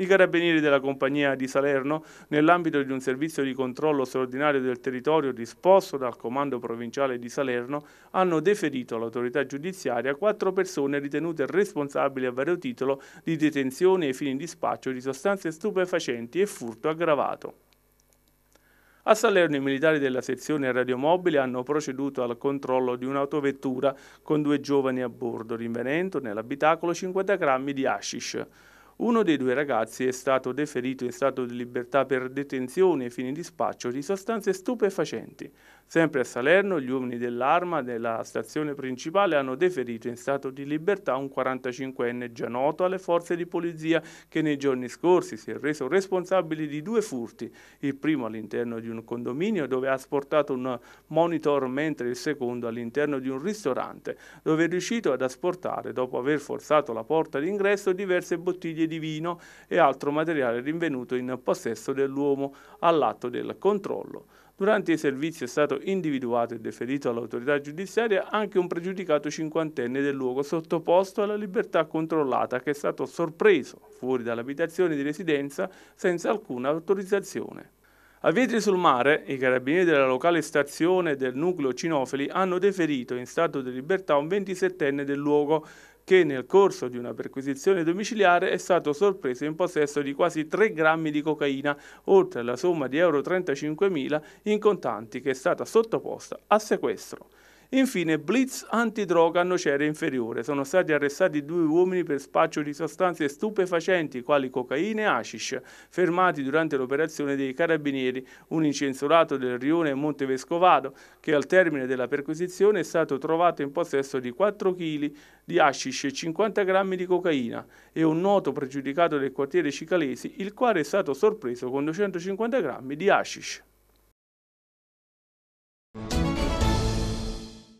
I carabinieri della compagnia di Salerno, nell'ambito di un servizio di controllo straordinario del territorio disposto dal comando provinciale di Salerno, hanno deferito all'autorità giudiziaria quattro persone ritenute responsabili a vario titolo di detenzione e fini di spaccio di sostanze stupefacenti e furto aggravato. A Salerno i militari della sezione radiomobile hanno proceduto al controllo di un'autovettura con due giovani a bordo, rinvenendo nell'abitacolo 50 grammi di hashish. Uno dei due ragazzi è stato deferito in stato di libertà per detenzione e fini di spaccio di sostanze stupefacenti. Sempre a Salerno, gli uomini dell'arma della stazione principale hanno deferito in stato di libertà un 45enne già noto alle forze di polizia che nei giorni scorsi si è reso responsabile di due furti, il primo all'interno di un condominio dove ha asportato un monitor mentre il secondo all'interno di un ristorante dove è riuscito ad asportare, dopo aver forzato la porta d'ingresso, diverse bottiglie di vino e altro materiale rinvenuto in possesso dell'uomo all'atto del controllo. Durante i servizi è stato individuato e deferito all'autorità giudiziaria anche un pregiudicato cinquantenne del luogo sottoposto alla libertà controllata che è stato sorpreso fuori dall'abitazione di residenza senza alcuna autorizzazione. A Vietri sul Mare, i carabinieri della locale stazione del nucleo Cinofili hanno deferito in stato di libertà un 27enne del luogo che nel corso di una perquisizione domiciliare è stato sorpreso in possesso di quasi 3 grammi di cocaina, oltre alla somma di euro 35.000 in contanti che è stata sottoposta a sequestro. Infine, blitz antidroga a nocere inferiore. Sono stati arrestati due uomini per spaccio di sostanze stupefacenti quali cocaina e hashish, fermati durante l'operazione dei carabinieri, un incensurato del rione Montevescovado che al termine della perquisizione è stato trovato in possesso di 4 kg di hashish e 50 grammi di cocaina e un noto pregiudicato del quartiere Cicalesi, il quale è stato sorpreso con 250 grammi di hashish.